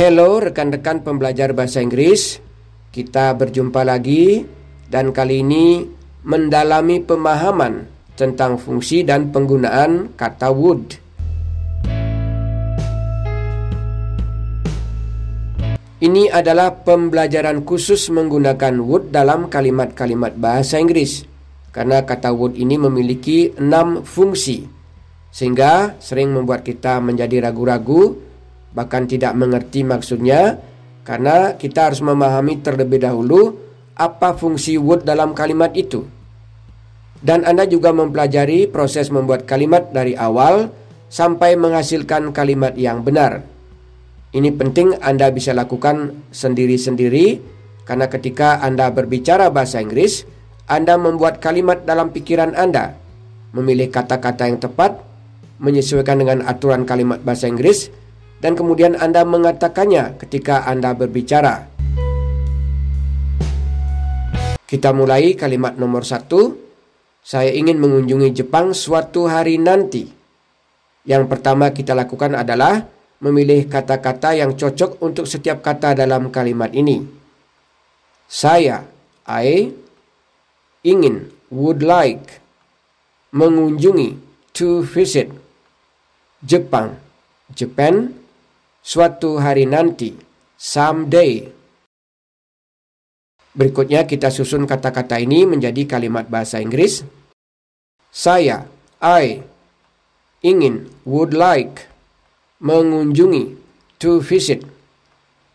Hello rekan-rekan pembelajar bahasa Inggris. Kita berjumpa lagi dan kali ini mendalami pemahaman tentang fungsi dan penggunaan kata would. Ini adalah pembelajaran khusus menggunakan would dalam kalimat-kalimat bahasa Inggris. Karena kata would ini memiliki enam fungsi. Sehingga sering membuat kita menjadi ragu-ragu bahkan tidak mengerti maksudnya karena kita harus memahami terlebih dahulu apa fungsi would dalam kalimat itu. Dan Anda juga mempelajari proses membuat kalimat dari awal sampai menghasilkan kalimat yang benar. Ini penting Anda bisa lakukan sendiri-sendiri karena ketika Anda berbicara bahasa Inggris, Anda membuat kalimat dalam pikiran Anda, memilih kata-kata yang tepat, menyesuaikan dengan aturan kalimat bahasa Inggris, dan kemudian Anda mengatakannya ketika Anda berbicara. Kita mulai kalimat nomor satu. Saya ingin mengunjungi Jepang suatu hari nanti. Yang pertama kita lakukan adalah memilih kata-kata yang cocok untuk setiap kata dalam kalimat ini. Saya, I, ingin, would like, mengunjungi, to visit, Jepang, Japan, suatu hari nanti, someday. Berikutnya kita susun kata-kata ini menjadi kalimat bahasa Inggris. Saya, I, ingin, would like, mengunjungi, to visit,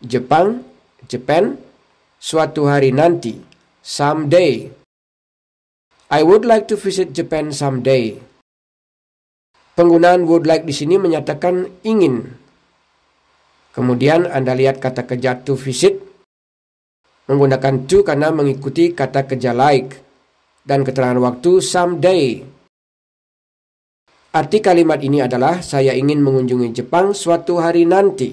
Jepang, Japan, suatu hari nanti, someday. I would like to visit Japan someday. Penggunaan would like di sini menyatakan ingin Kemudian Anda lihat kata kerja to visit menggunakan to karena mengikuti kata kerja like dan keterangan waktu someday. Arti kalimat ini adalah saya ingin mengunjungi Jepang suatu hari nanti.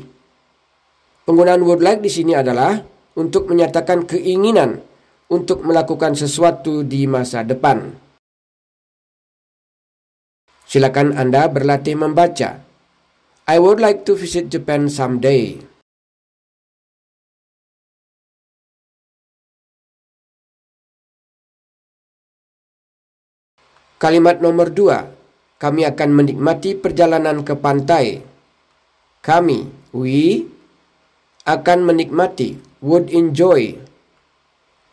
Penggunaan word like di sini adalah untuk menyatakan keinginan untuk melakukan sesuatu di masa depan. Silakan Anda berlatih membaca. I would like to visit Japan someday. Kalimat nomor dua, kami akan menikmati perjalanan ke pantai. Kami, we, akan menikmati, would enjoy,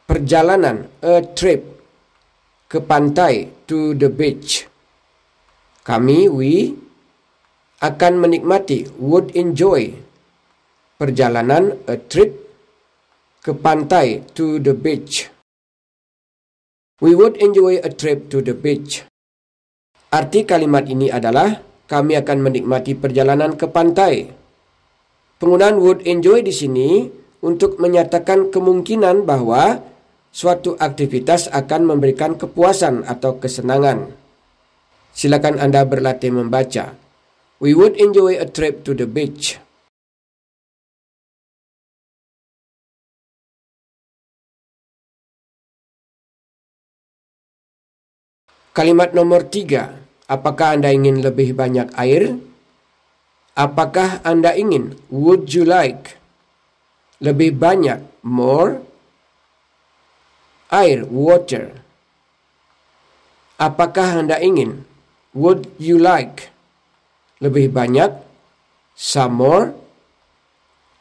perjalanan, a trip, ke pantai, to the beach. Kami, we, akan menikmati would enjoy perjalanan a trip ke pantai to the beach. We would enjoy a trip to the beach. Arti kalimat ini adalah kami akan menikmati perjalanan ke pantai. Penggunaan would enjoy di sini untuk menyatakan kemungkinan bahwa suatu aktivitas akan memberikan kepuasan atau kesenangan. Silakan Anda berlatih membaca. We would enjoy a trip to the beach. Kalimat nomor tiga, apakah Anda ingin lebih banyak air? Apakah Anda ingin, would you like, lebih banyak, more, air, water? Apakah Anda ingin, would you like, lebih banyak, some more,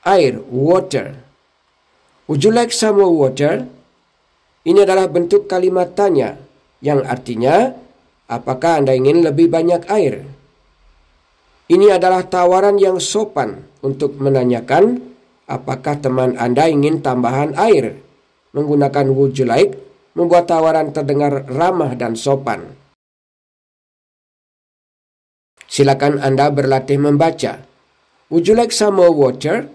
air, water. Would you like some more water? Ini adalah bentuk kalimat tanya yang artinya apakah Anda ingin lebih banyak air? Ini adalah tawaran yang sopan untuk menanyakan apakah teman Anda ingin tambahan air. Menggunakan would you like membuat tawaran terdengar ramah dan sopan. Silakan Anda berlatih membaca. Would you like some more water?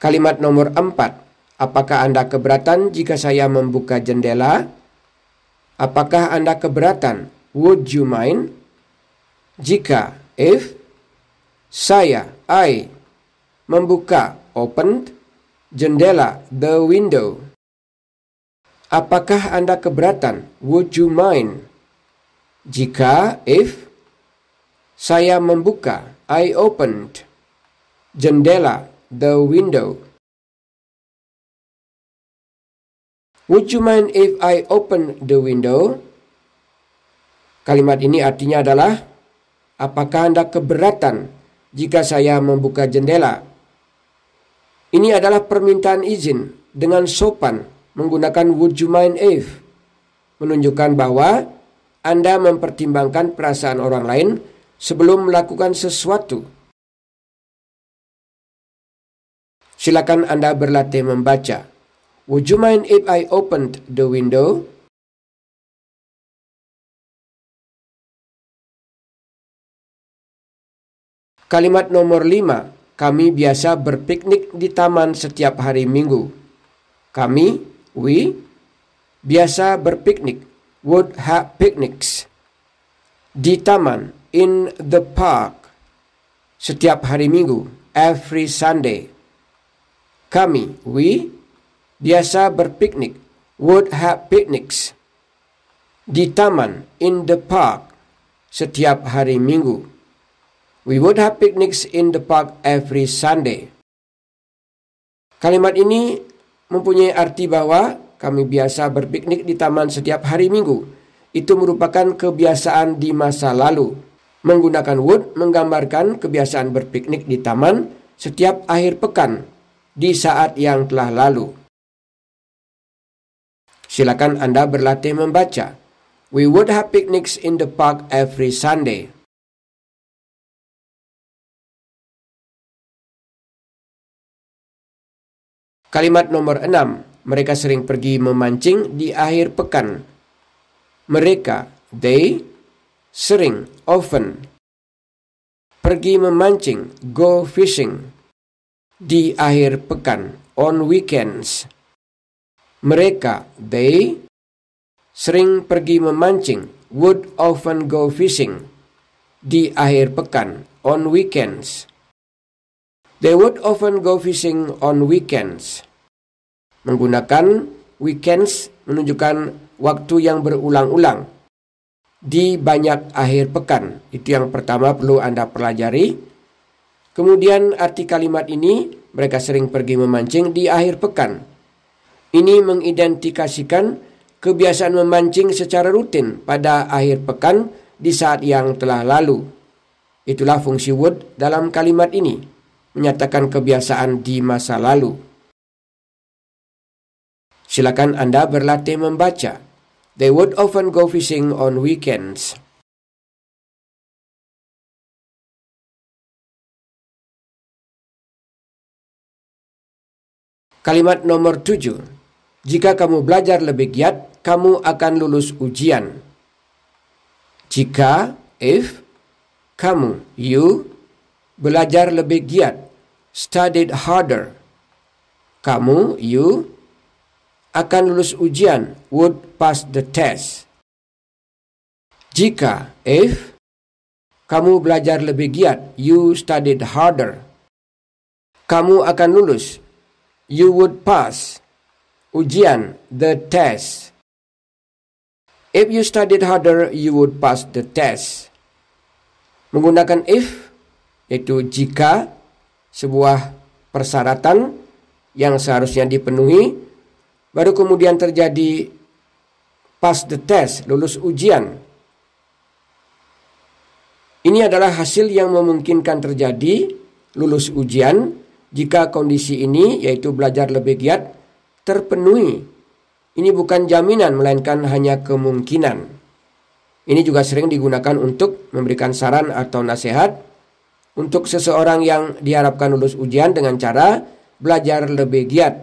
Kalimat nomor empat. Apakah Anda keberatan jika saya membuka jendela? Apakah Anda keberatan? Would you mind? Jika, if, saya, I, membuka, opened, jendela, the window. Apakah Anda keberatan? Would you mind? Jika if saya membuka, I opened jendela, the window. Would you mind if I open the window? Kalimat ini artinya adalah apakah Anda keberatan jika saya membuka jendela? Ini adalah permintaan izin dengan sopan menggunakan would you mind if menunjukkan bahwa Anda mempertimbangkan perasaan orang lain sebelum melakukan sesuatu. Silakan Anda berlatih membaca. Would you mind if I opened the window? Kalimat nomor 5. Kami biasa berpiknik di taman setiap hari Minggu. Kami We biasa berpiknik, would have picnics di taman, in the park, setiap hari Minggu, every Sunday. Kami, we, biasa berpiknik, would have picnics di taman, in the park, setiap hari Minggu. We would have picnics in the park every Sunday. Kalimat ini mempunyai arti bahwa kami biasa berpiknik di taman setiap hari Minggu. Itu merupakan kebiasaan di masa lalu. Menggunakan wood menggambarkan kebiasaan berpiknik di taman setiap akhir pekan di saat yang telah lalu. Silakan Anda berlatih membaca. We would have picnics in the park every Sunday. Kalimat nomor enam, mereka sering pergi memancing di akhir pekan. Mereka, they, sering, often, pergi memancing, go fishing, di akhir pekan, on weekends. Mereka, they, sering pergi memancing, would often go fishing, di akhir pekan, on weekends. They would often go fishing on weekends. Menggunakan weekends menunjukkan waktu yang berulang-ulang di banyak akhir pekan. Itu yang pertama perlu Anda pelajari. Kemudian arti kalimat ini, mereka sering pergi memancing di akhir pekan. Ini mengidentifikasikan kebiasaan memancing secara rutin pada akhir pekan di saat yang telah lalu. Itulah fungsi would dalam kalimat ini menyatakan kebiasaan di masa lalu. Silakan Anda berlatih membaca. They would often go fishing on weekends. Kalimat nomor tujuh. Jika kamu belajar lebih giat, kamu akan lulus ujian. Jika, if, kamu, you, belajar lebih giat, studied harder. Kamu, you, akan lulus ujian, would pass the test. Jika, if, kamu belajar lebih giat, you studied harder. Kamu akan lulus, you would pass. Ujian, the test. If you studied harder, you would pass the test. Menggunakan if yaitu jika sebuah persyaratan yang seharusnya dipenuhi baru kemudian terjadi pass the test, lulus ujian. Ini adalah hasil yang memungkinkan terjadi lulus ujian jika kondisi ini yaitu belajar lebih giat terpenuhi. Ini bukan jaminan melainkan hanya kemungkinan. Ini juga sering digunakan untuk memberikan saran atau nasihat untuk seseorang yang diharapkan lulus ujian dengan cara belajar lebih giat.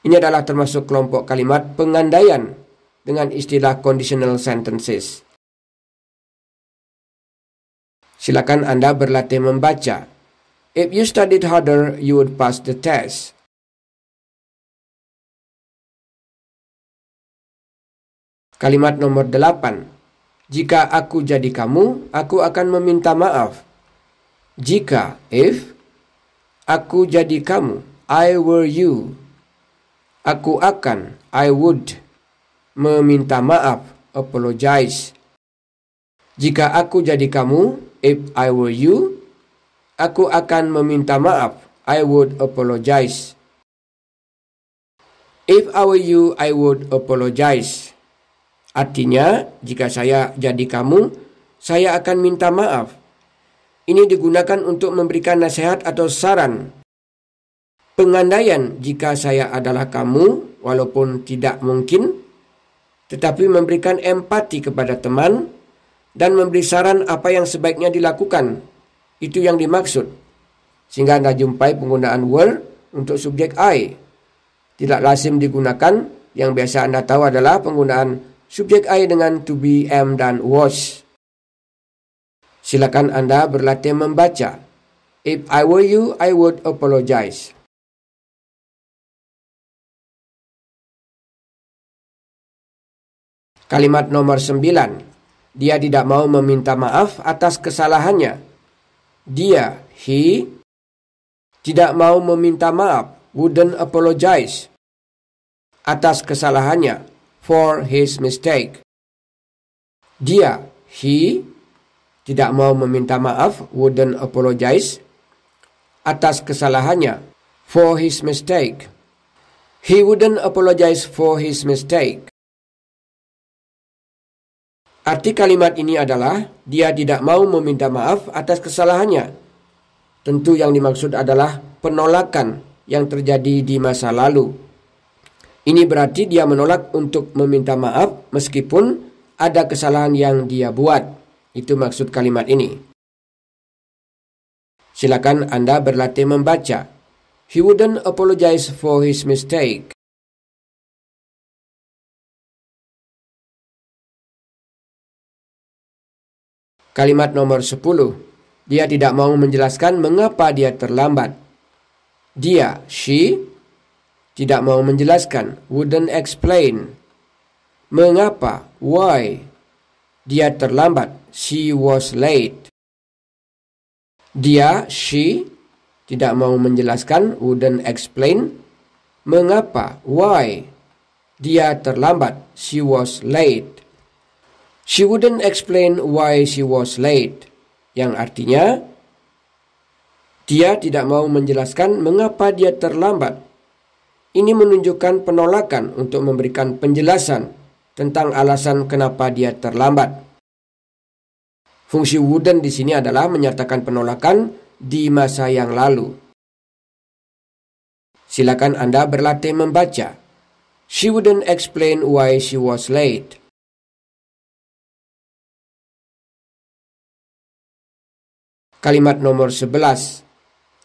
Ini adalah termasuk kelompok kalimat pengandaian dengan istilah conditional sentences. Silakan Anda berlatih membaca. If you studied harder, you would pass the test. Kalimat nomor delapan. Jika aku jadi kamu, aku akan meminta maaf. Jika, if, aku jadi kamu, I were you. Aku akan, I would, meminta maaf, apologize. Jika aku jadi kamu, if I were you, aku akan meminta maaf, I would apologize. If I were you, I would apologize. Artinya, jika saya jadi kamu, saya akan minta maaf. Ini digunakan untuk memberikan nasihat atau saran. Pengandaian jika saya adalah kamu, walaupun tidak mungkin, tetapi memberikan empati kepada teman dan memberi saran apa yang sebaiknya dilakukan. Itu yang dimaksud. Sehingga Anda jumpai penggunaan were untuk subjek I. Tidak lazim digunakan, yang biasa Anda tahu adalah penggunaan subjek I dengan to be, am, dan was. Silakan Anda berlatih membaca. If I were you, I would apologize. Kalimat nomor 9. Dia tidak mau meminta maaf atas kesalahannya. Dia, he, tidak mau meminta maaf, wouldn't apologize, atas kesalahannya, for his mistake. Dia, he, tidak mau meminta maaf, wouldn't apologize atas kesalahannya, for his mistake. He wouldn't apologize for his mistake. Arti kalimat ini adalah dia tidak mau meminta maaf atas kesalahannya. Tentu yang dimaksud adalah penolakan yang terjadi di masa lalu. Ini berarti dia menolak untuk meminta maaf meskipun ada kesalahan yang dia buat. Itu maksud kalimat ini. Silakan Anda berlatih membaca. He wouldn't apologize for his mistake. Kalimat nomor 10. Dia tidak mau menjelaskan mengapa dia terlambat. Dia, she, tidak mau menjelaskan, wouldn't explain. Mengapa, why, dia terlambat. She was late. Dia, she, tidak mau menjelaskan, wouldn't explain. Mengapa? Why? Dia terlambat. She was late. She wouldn't explain why she was late. Yang artinya, dia tidak mau menjelaskan mengapa dia terlambat. Ini menunjukkan penolakan untuk memberikan penjelasan tentang alasan kenapa dia terlambat. Fungsi wooden di sini adalah menyatakan penolakan di masa yang lalu. Silakan Anda berlatih membaca. She wouldn't explain why she was late. Kalimat nomor 11.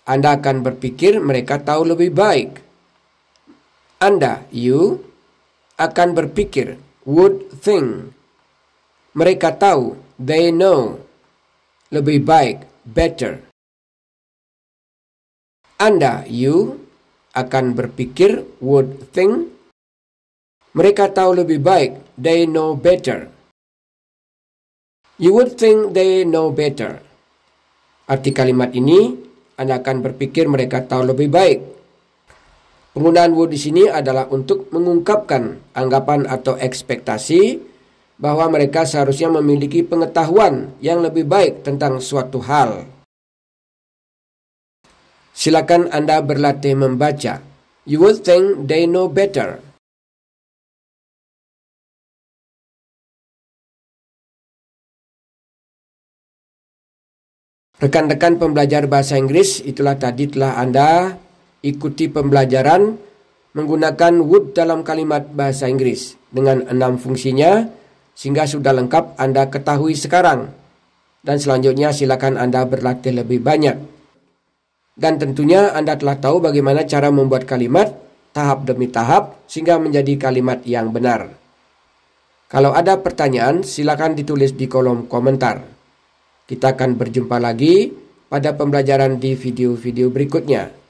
Anda akan berpikir mereka tahu lebih baik. Anda, you, akan berpikir would think. Mereka tahu, they know. Lebih baik, better. Anda, you, akan berpikir, would think. Mereka tahu lebih baik, they know better. You would think they know better. Arti kalimat ini, Anda akan berpikir mereka tahu lebih baik, Penggunaan would di sini adalah untuk mengungkapkan anggapan atau ekspektasi bahwa mereka seharusnya memiliki pengetahuan yang lebih baik tentang suatu hal. Silakan Anda berlatih membaca. You would think they know better. Rekan-rekan pembelajar bahasa Inggris, itulah tadi telah Anda Ikuti pembelajaran menggunakan would dalam kalimat bahasa Inggris dengan enam fungsinya sehingga sudah lengkap Anda ketahui sekarang. Dan selanjutnya silakan Anda berlatih lebih banyak. Dan tentunya Anda telah tahu bagaimana cara membuat kalimat tahap demi tahap sehingga menjadi kalimat yang benar. Kalau ada pertanyaan, silakan ditulis di kolom komentar. Kita akan berjumpa lagi pada pembelajaran di video-video berikutnya.